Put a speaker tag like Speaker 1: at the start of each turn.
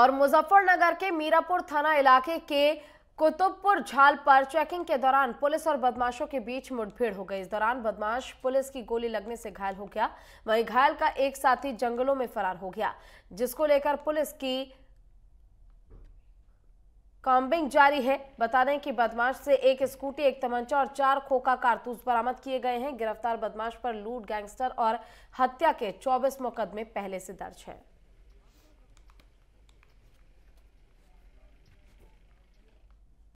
Speaker 1: और मुजफ्फरनगर के मीरापुर थाना इलाके के कुतुबपुर झाल पर चेकिंग के दौरान पुलिस और बदमाशों के बीच मुठभेड़ हो गई इस दौरान बदमाश पुलिस की गोली लगने से घायल हो गया वहीं घायल का एक साथी जंगलों में फरार हो गया जिसको लेकर पुलिस की कॉम्बिंग जारी है बता दें कि बदमाश से एक स्कूटी एक तमंचा और चार खोखा कारतूस बरामद किए गए हैं गिरफ्तार बदमाश पर लूट गैंगस्टर और हत्या के 24 मुकदमे पहले से दर्ज हैं